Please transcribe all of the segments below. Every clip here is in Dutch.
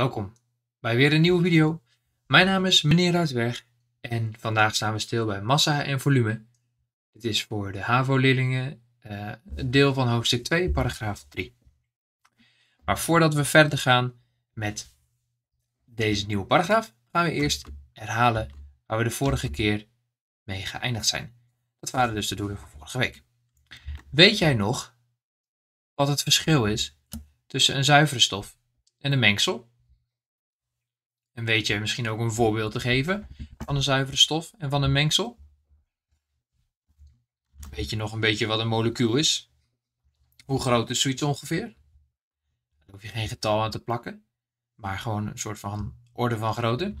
Welkom bij weer een nieuwe video. Mijn naam is meneer Ruitweg en vandaag staan we stil bij massa en volume. Dit is voor de HAVO-leerlingen eh, deel van hoofdstuk 2, paragraaf 3. Maar voordat we verder gaan met deze nieuwe paragraaf, gaan we eerst herhalen waar we de vorige keer mee geëindigd zijn. Dat waren dus de doelen van vorige week. Weet jij nog wat het verschil is tussen een zuivere stof en een mengsel? Weet je misschien ook een voorbeeld te geven van een zuivere stof en van een mengsel? Weet je nog een beetje wat een molecuul is? Hoe groot is zoiets ongeveer? Daar hoef je geen getal aan te plakken, maar gewoon een soort van orde van grootte.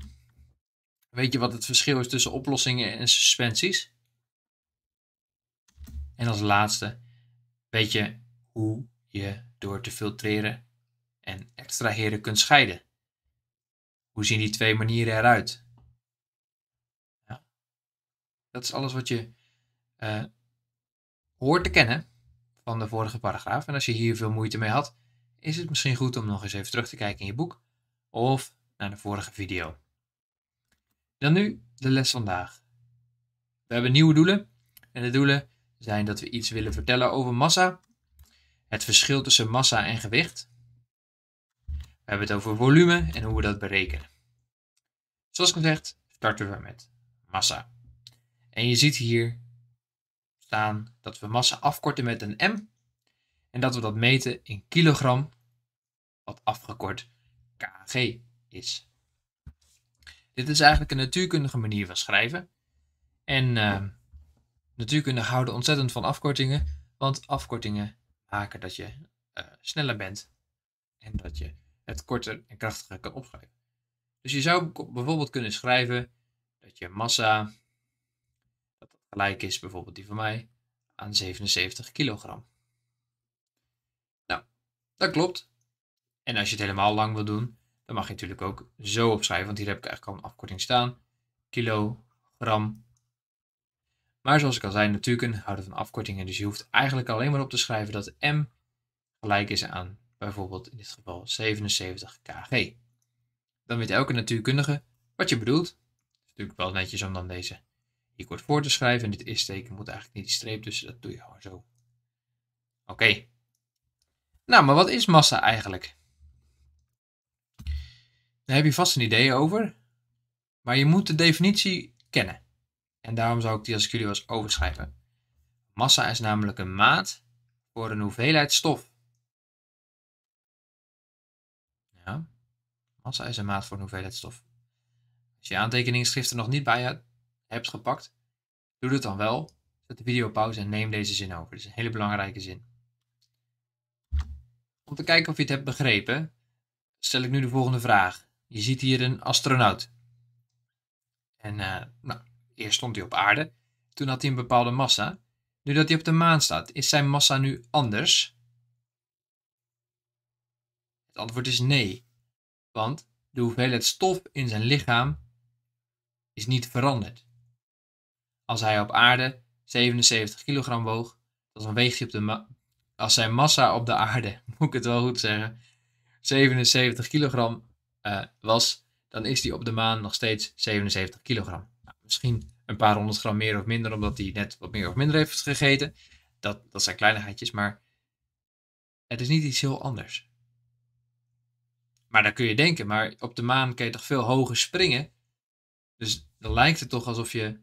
Weet je wat het verschil is tussen oplossingen en suspensies? En als laatste, weet je hoe je door te filtreren en extraheren kunt scheiden? Hoe zien die twee manieren eruit? Ja. Dat is alles wat je eh, hoort te kennen van de vorige paragraaf. En als je hier veel moeite mee had, is het misschien goed om nog eens even terug te kijken in je boek of naar de vorige video. Dan nu de les vandaag. We hebben nieuwe doelen en de doelen zijn dat we iets willen vertellen over massa, het verschil tussen massa en gewicht, hebben het over volume en hoe we dat berekenen. Zoals gezegd, starten we met massa. En je ziet hier staan dat we massa afkorten met een m en dat we dat meten in kilogram, wat afgekort kg is. Dit is eigenlijk een natuurkundige manier van schrijven. En uh, houden ontzettend van afkortingen, want afkortingen maken dat je eh, sneller bent en dat je het korter en krachtiger kan opschrijven. Dus je zou bijvoorbeeld kunnen schrijven dat je massa dat dat gelijk is, bijvoorbeeld die van mij, aan 77 kilogram. Nou, dat klopt. En als je het helemaal lang wil doen, dan mag je natuurlijk ook zo opschrijven, want hier heb ik eigenlijk al een afkorting staan. Kilogram. Maar zoals ik al zei, een houden van afkortingen, dus je hoeft eigenlijk alleen maar op te schrijven dat m gelijk is aan bijvoorbeeld in dit geval 77 kg. Dan weet elke natuurkundige wat je bedoelt. Het is natuurlijk wel netjes om dan deze hier kort voor te schrijven. En dit is-teken moet eigenlijk niet die streep tussen, dat doe je gewoon zo. Oké. Nou, maar wat is massa eigenlijk? Daar heb je vast een idee over, maar je moet de definitie kennen. En daarom zou ik die als ik jullie was overschrijven. Massa is namelijk een maat voor een hoeveelheid stof Massa is een maat voor een hoeveelheid stof. Als je aantekeningsschriften nog niet bij hebt gepakt, doe dat dan wel. Zet de video op pauze en neem deze zin over. Het is een hele belangrijke zin. Om te kijken of je het hebt begrepen, stel ik nu de volgende vraag. Je ziet hier een astronaut. En eh, nou, eerst stond hij op aarde, toen had hij een bepaalde massa. Nu dat hij op de maan staat, is zijn massa nu anders? Het antwoord is nee want de hoeveelheid stof in zijn lichaam is niet veranderd. Als hij op aarde 77 kilogram woog, weegt op de als zijn massa op de aarde, moet ik het wel goed zeggen, 77 kilogram eh, was, dan is hij op de maan nog steeds 77 kilogram. Nou, misschien een paar honderd gram meer of minder, omdat hij net wat meer of minder heeft gegeten. Dat, dat zijn kleinigheidjes, maar het is niet iets heel anders. Maar dan kun je denken, maar op de maan kun je toch veel hoger springen? Dus dan lijkt het toch alsof je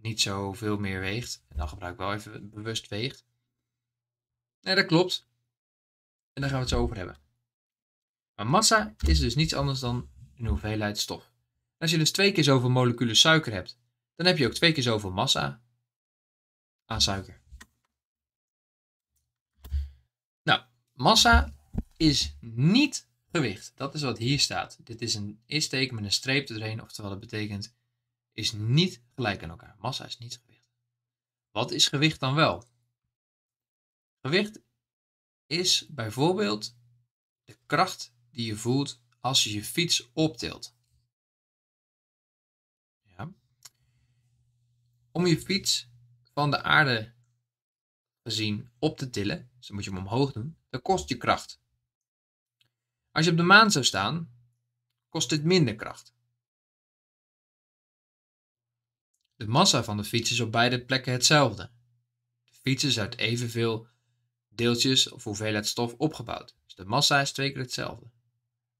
niet zoveel meer weegt. En dan gebruik ik wel even bewust weegt. Nee, dat klopt. En daar gaan we het zo over hebben. Maar massa is dus niets anders dan een hoeveelheid stof. als je dus twee keer zoveel moleculen suiker hebt, dan heb je ook twee keer zoveel massa aan suiker. Nou, massa is niet gewicht. Dat is wat hier staat. Dit is een is-teken met een streep erin, oftewel dat betekent is niet gelijk aan elkaar. Massa is niet gewicht. Wat is gewicht dan wel? Gewicht is bijvoorbeeld de kracht die je voelt als je je fiets optilt. Ja. Om je fiets van de aarde gezien op te tillen, dus dan moet je hem omhoog doen, dat kost je kracht. Als je op de maan zou staan, kost dit minder kracht. De massa van de fiets is op beide plekken hetzelfde. De fiets is uit evenveel deeltjes of hoeveelheid stof opgebouwd, dus de massa is twee keer hetzelfde.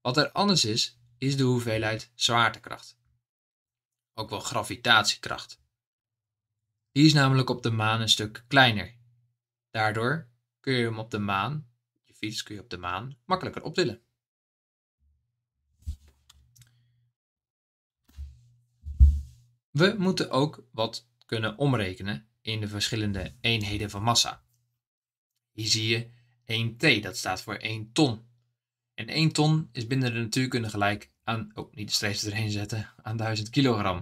Wat er anders is, is de hoeveelheid zwaartekracht. Ook wel gravitatiekracht. Die is namelijk op de maan een stuk kleiner. Daardoor kun je hem op de maan, je fiets kun je op de maan, makkelijker optillen. We moeten ook wat kunnen omrekenen in de verschillende eenheden van massa. Hier zie je 1T, dat staat voor 1 ton. En 1 ton is binnen de natuurkunde gelijk aan, oh, niet de streepjes erheen zetten, aan 1000 kilogram.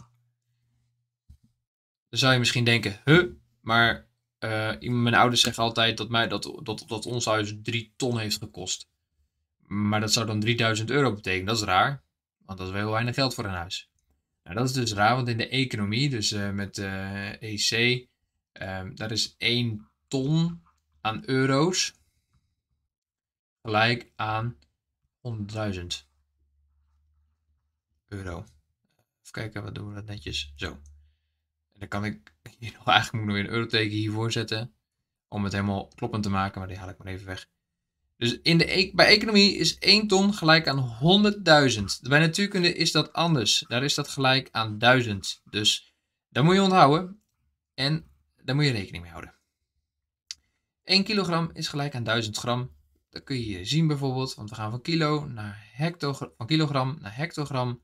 Dan zou je misschien denken, huh, maar eh, mijn ouders zeggen altijd dat, mij, dat, dat, dat ons huis 3 ton heeft gekost. Maar dat zou dan 3000 euro betekenen, dat is raar, want dat is wel heel weinig geld voor een huis. Nou, dat is dus raar, want in de economie, dus eh, met de eh, EC, um, ehm, daar is 1 ton aan euro's gelijk aan 100.000 euro. Even kijken, wat doen we dat netjes? Zo. En dan kan ik hier nog, eigenlijk moet ik nog een euroteken hiervoor zetten om het helemaal kloppend te maken, maar die haal ik maar even weg. Dus in de, e-, bij economie is 1 ton gelijk aan 100.000. Bij natuurkunde is dat anders. Daar is dat gelijk aan 1000. Dus dat moet je onthouden en daar moet je rekening mee houden. 1 kilogram is gelijk aan 1000 gram. Dat kun je hier zien bijvoorbeeld, want we gaan van kilo naar hectogram, van kilogram naar hectogram,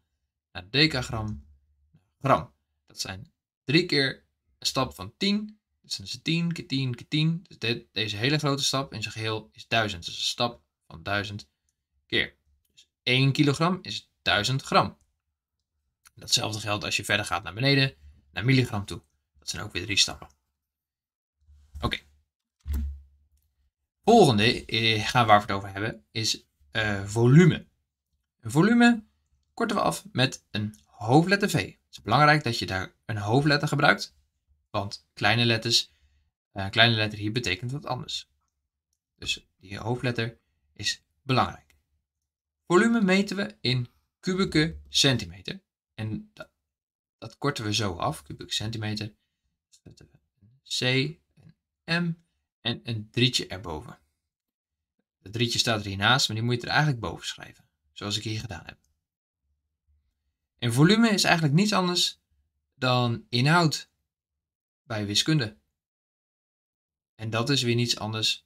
naar decagram, gram. Dat zijn drie keer een stap van 10 dus dan is 10 keer 10 keer 10. Dus dit, deze hele grote stap in zijn geheel is 1000. Dus een stap van 1000 keer. Dus 1 kilogram is 1000 gram. Datzelfde geldt als je verder gaat naar beneden, naar milligram toe. Dat zijn ook weer drie stappen. Oké. Volgende eh, gaan we waar we het over hebben is eh, volume. Een volume korten we af met een hoofdletter V. Het is belangrijk dat je daar een hoofdletter gebruikt want kleine letters, uh, kleine letter hier betekent wat anders. Dus die hoofdletter is belangrijk. Volume meten we in kubieke centimeter. En dat, dat korten we zo af, kubieke centimeter. zetten we een C, een M en een drietje erboven. Het drietje staat er hiernaast, maar die moet je er eigenlijk boven schrijven. Zoals ik hier gedaan heb. En volume is eigenlijk niets anders dan inhoud bij wiskunde. En dat is weer niets anders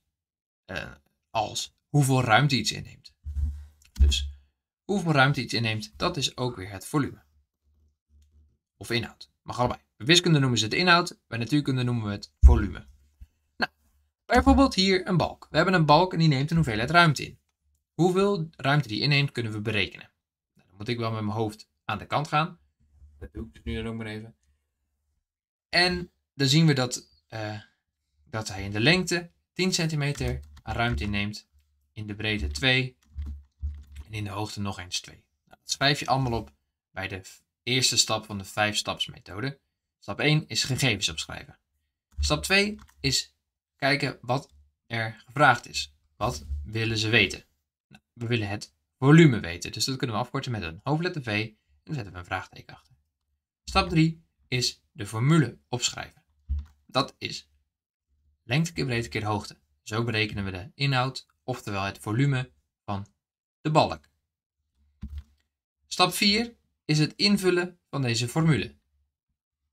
eh, als hoeveel ruimte iets inneemt. Dus hoeveel ruimte iets inneemt, dat is ook weer het volume. Of inhoud. Mag allebei. Bij wiskunde noemen ze het inhoud, bij natuurkunde noemen we het volume. Nou, bijvoorbeeld hier een balk. We hebben een balk en die neemt een hoeveelheid ruimte in. Hoeveel ruimte die inneemt kunnen we berekenen. Nou, dan moet ik wel met mijn hoofd aan de kant gaan. Dat doe ik dus nu dan ook maar even. En dan zien we dat, eh, dat hij in de lengte 10 centimeter ruimte inneemt. In de breedte 2. En in de hoogte nog eens 2. Nou, dat schrijf je allemaal op bij de eerste stap van de 5-stapsmethode. Stap 1 is gegevens opschrijven. Stap 2 is kijken wat er gevraagd is. Wat willen ze weten? Nou, we willen het volume weten. Dus dat kunnen we afkorten met een hoofdletter V. En dan zetten we een vraagteken achter. Stap 3 is de formule opschrijven. Dat is lengte keer breedte keer hoogte. Zo dus berekenen we de inhoud, oftewel het volume van de balk. Stap 4 is het invullen van deze formule.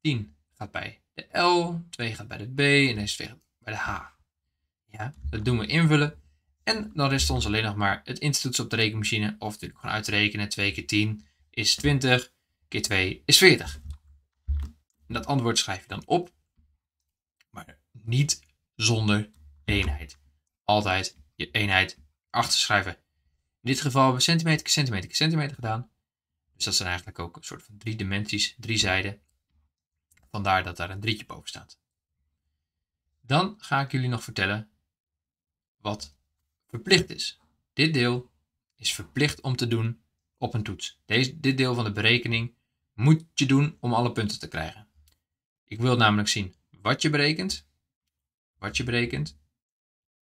10 gaat bij de L, 2 gaat bij de B en deze 2 gaat bij de H. Ja, dat doen we invullen. En dan rest ons alleen nog maar het instoetsen op de rekenmachine. Of natuurlijk gewoon uitrekenen. 2 keer 10 is 20, keer 2 is 40. dat antwoord schrijf je dan op maar niet zonder eenheid. Altijd je eenheid achter schrijven. In dit geval hebben we centimeter, centimeter, centimeter gedaan. Dus dat zijn eigenlijk ook een soort van drie dimensies, drie zijden. Vandaar dat daar een drietje boven staat. Dan ga ik jullie nog vertellen wat verplicht is. Dit deel is verplicht om te doen op een toets. Deze, dit deel van de berekening moet je doen om alle punten te krijgen. Ik wil namelijk zien wat je berekent, wat je berekent,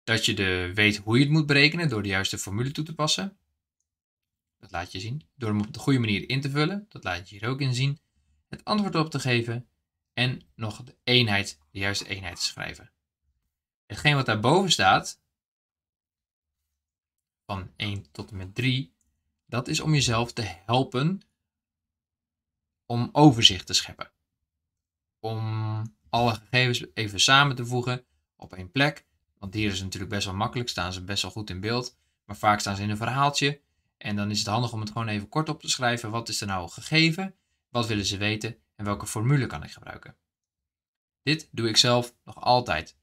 dat je de, weet hoe je het moet berekenen door de juiste formule toe te passen. Dat laat je zien. Door hem op de goede manier in te vullen, dat laat je hier ook in zien. Het antwoord op te geven en nog de eenheid, de juiste eenheid te schrijven. Hetgeen wat daarboven staat, van 1 tot en met 3, dat is om jezelf te helpen om overzicht te scheppen. Om alle gegevens even samen te voegen op één plek. Want hier is natuurlijk best wel makkelijk, staan ze best wel goed in beeld. Maar vaak staan ze in een verhaaltje. En dan is het handig om het gewoon even kort op te schrijven. Wat is er nou gegeven? Wat willen ze weten? En welke formule kan ik gebruiken? Dit doe ik zelf nog altijd. Dat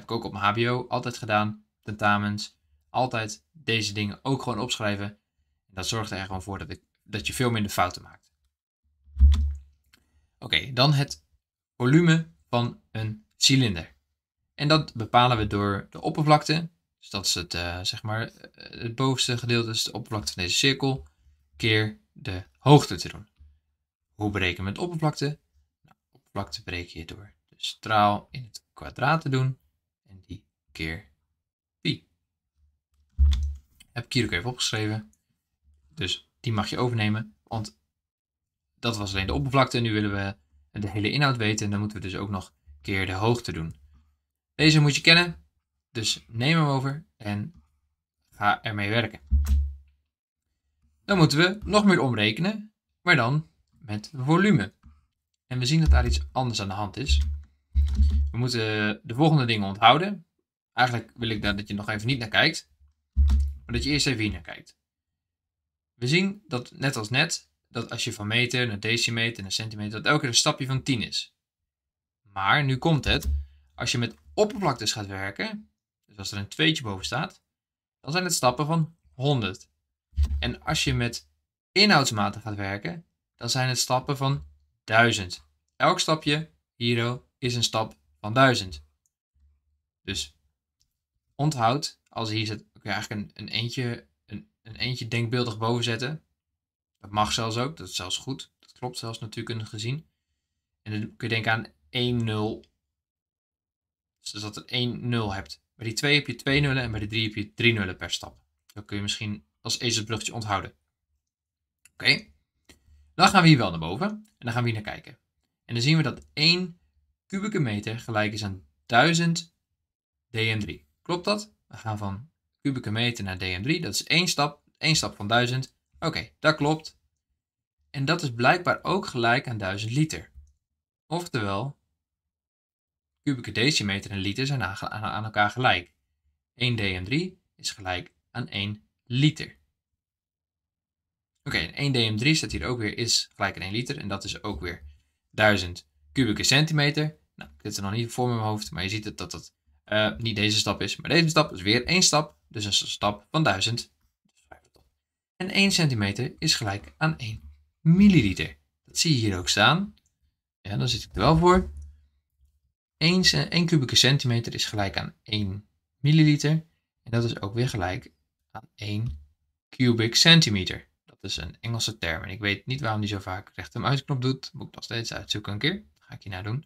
heb ik ook op mijn HBO altijd gedaan. Tentamens. Altijd deze dingen ook gewoon opschrijven. Dat zorgt er gewoon voor dat, ik, dat je veel minder fouten maakt. Oké, dan het volume van een cilinder. En dat bepalen we door de oppervlakte, dus dat is het, uh, zeg maar, eh, het bovenste gedeelte, dus de oppervlakte van deze cirkel, keer de hoogte te doen. Hoe berekenen we het oppervlakte? Nou, oppervlakte bereken je door de straal in het kwadraat te doen en die keer pi. Heb ik hier ook even opgeschreven. Dus die mag je overnemen, want dat was alleen de oppervlakte en nu willen we de hele inhoud weten. En dan moeten we dus ook nog een keer de hoogte doen. Deze moet je kennen, dus neem hem over en ga ermee werken. Dan moeten we nog meer omrekenen, maar dan met volume. En we zien dat daar iets anders aan de hand is. We moeten de volgende dingen onthouden. Eigenlijk wil ik daar dat je nog even niet naar kijkt, maar dat je eerst even hier naar kijkt. We zien dat net als net dat als je van meter naar decimeter naar centimeter, dat elke een stapje van 10 is. Maar nu komt het, als je met oppervlaktes gaat werken, dus als er een tweetje boven staat, dan zijn het stappen van 100. En als je met inhoudsmaten gaat werken, dan zijn het stappen van 1000. Elk stapje hierdoor is een stap van 1000. Dus onthoud, als hier zit, kun je eigenlijk een, een eentje, een, een eentje denkbeeldig boven zetten. Dat mag zelfs ook, dat is zelfs goed. Dat klopt zelfs natuurkundig gezien. En dan kun je denken aan 1-0. Dus dat er 1-0 hebt. Bij die 2 heb je 2 nullen en bij die 3 heb je 3 nullen per stap. Dat kun je misschien als ezelsbruggetje onthouden. Oké. Dan gaan we hier wel naar boven en dan gaan we hier naar kijken. En dan zien we dat 1 kubieke meter gelijk is aan 1000 dm3. Klopt dat? We gaan van kubieke meter naar dm3. Dat is één stap. 1 stap van 1000. Oké, okay, dat klopt. En dat is blijkbaar ook gelijk aan 1000 liter. Oftewel, kubieke decimeter en liter zijn aan, elkaar gelijk. 1 dm3 is gelijk aan 1 liter. Oké, 1 dm3 staat hier ook weer is gelijk aan 1 liter. En dat is ook weer 1000 kubieke centimeter. Nou, ik zit er nog niet voor in mijn hoofd, maar je ziet het dat dat eh, niet deze stap is. Maar deze stap is weer één stap. Dus een stap van 1000 en 1 centimeter is gelijk aan 1 milliliter. Dat zie je hier ook staan. Ja, dan zit ik er wel voor. 1, 1 kubieke centimeter is gelijk aan 1 milliliter. En dat is ook weer gelijk aan 1 cubic centimeter. Dat is een Engelse term. En ik weet niet waarom die zo vaak rechtem uitknop doet. Moet ik nog steeds uitzoeken een keer. Dat ga ik hierna nou doen.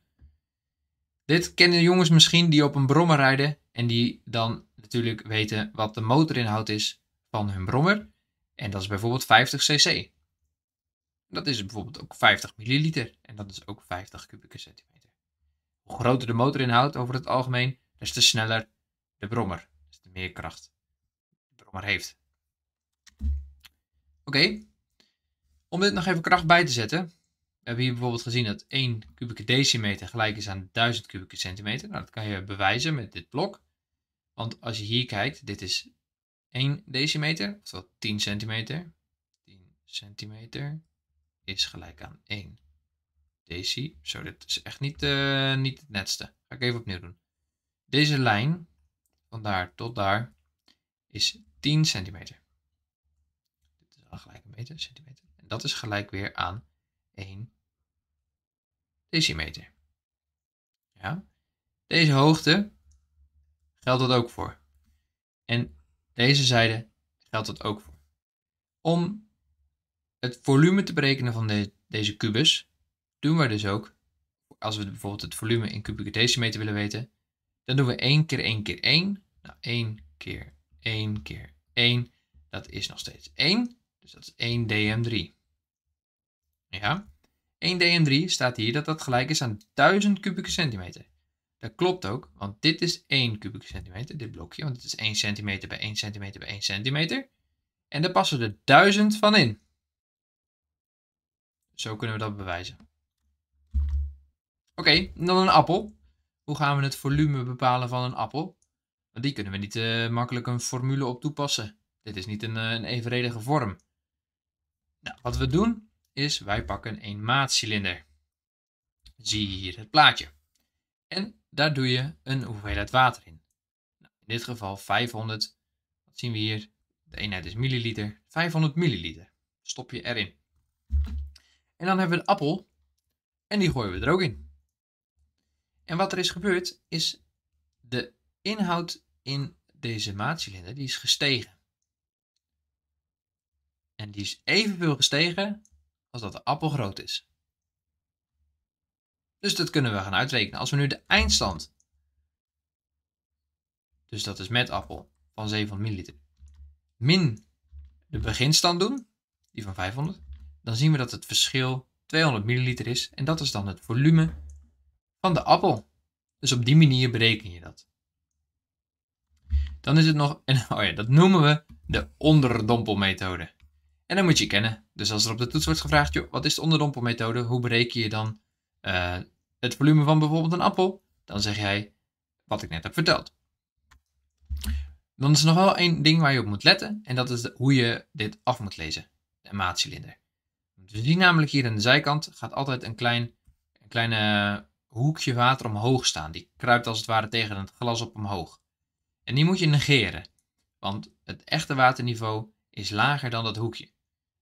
Dit kennen jongens misschien die op een brommer rijden. En die dan natuurlijk weten wat de motorinhoud is van hun brommer. En dat is bijvoorbeeld 50 cc. Dat is bijvoorbeeld ook 50 milliliter en dat is ook 50 kubieke centimeter. Hoe groter de motorinhoud over het algemeen, des te sneller de brommer, dus de meer kracht de brommer heeft. Oké, om dit nog even kracht bij te zetten. We hebben hier bijvoorbeeld gezien dat 1 kubieke decimeter gelijk is aan 1000 kubieke centimeter. Nou, dat kan je bewijzen met dit blok. Want als je hier kijkt, dit is 1 decimeter, oftewel 10 centimeter. 10 centimeter is gelijk aan 1 deci. Zo, dit is echt niet, eh, niet het netste. Ga ik even opnieuw doen. Deze lijn, van daar tot daar, is 10 centimeter. Dit is al gelijk een meter, centimeter. En dat is gelijk weer aan 1 decimeter. Ja. Deze hoogte geldt dat ook voor. En deze zijde geldt dat ook voor. Om het volume te berekenen van de, deze kubus, doen we dus ook, als we bijvoorbeeld het volume in kubieke decimeter willen weten, dan doen we 1 keer 1 keer 1. Nou, 1 keer 1 keer 1, dat is nog steeds 1. Dus dat is 1 dm3. Ja, 1 dm3 staat hier dat dat gelijk is aan 1000 kubieke centimeter. Dat klopt ook, want dit is 1 kubieke centimeter, dit blokje, want het is 1 centimeter bij 1 centimeter bij 1 centimeter. En daar passen er 1000 van in. Zo kunnen we dat bewijzen. Oké, dan een appel. Hoe gaan we het volume bepalen van een appel? Want die kunnen we niet eh, makkelijk een formule op toepassen. Dit is niet een, eh, een evenredige vorm. Nou, wat we doen is, wij pakken een maatcilinder. Zie je hier het plaatje. En daar doe je een hoeveelheid water in. Nou, in dit geval 500, wat zien we hier? De eenheid is milliliter, 500 milliliter. Stop je erin. En dan hebben we de appel en die gooien we er ook in. En wat er is gebeurd is de inhoud in deze maatcilinder die is gestegen. En die is evenveel gestegen als dat de appel groot is. Dus dat kunnen we gaan uitrekenen. Als we nu de eindstand, dus dat is met appel, van 700 milliliter, min de beginstand doen, die van 500, dan zien we dat het verschil 200 milliliter is. En dat is dan het volume van de appel. Dus op die manier bereken je dat. Dan is het nog, en oh ja, dat noemen we de onderdompelmethode. En dan moet je kennen. Dus als er op de toets wordt gevraagd, wat is de onderdompelmethode? Hoe bereken je dan eh, het volume van bijvoorbeeld een appel, dan zeg jij wat ik net heb verteld. Dan is er nog wel één ding waar je op moet letten en dat is hoe je dit af moet lezen, de maatcilinder. We zien namelijk hier aan de zijkant gaat altijd een klein een kleine eh, hoekje water omhoog staan. Die kruipt als het ware tegen het glas op omhoog. En die moet je negeren, want het echte waterniveau is lager dan dat hoekje.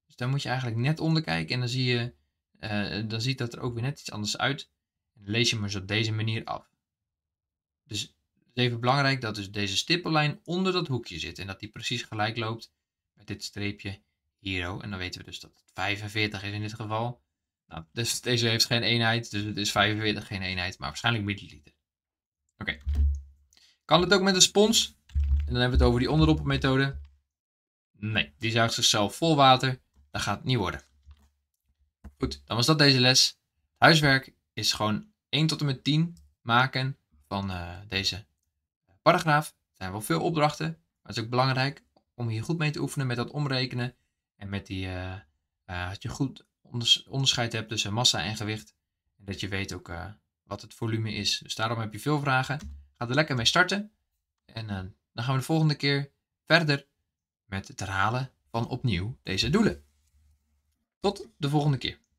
Dus dan moet je eigenlijk net onder kijken en dan zie je, eh, dan ziet dat er ook weer net iets anders uit lees je hem eens op deze manier af. Dus het is even belangrijk dat dus deze stippellijn onder dat hoekje zit en dat die precies gelijk loopt met dit streepje hier. En dan weten we dus dat het 45 is in dit geval. Nou, dus deze heeft geen eenheid, dus het is 45 geen eenheid, maar waarschijnlijk milliliter. Oké. Kan het ook met een spons? En dan hebben we het over die onderdoppelmethode. Nee, die zuigt zichzelf vol water. Dat gaat het niet worden. Goed, dan was dat deze les. huiswerk is gewoon 1 tot en met 10 maken van eh, deze paragraaf. Er zijn wel veel opdrachten, maar het is ook belangrijk om hier goed mee te oefenen met dat omrekenen. En met die, eh, eh, dat je goed onderscheid hebt tussen massa en gewicht. En dat je weet ook wat het volume is. Dus daarom heb je veel vragen. Ga er lekker mee starten. En dan gaan we de volgende keer verder met het herhalen van opnieuw deze doelen. Tot de volgende keer.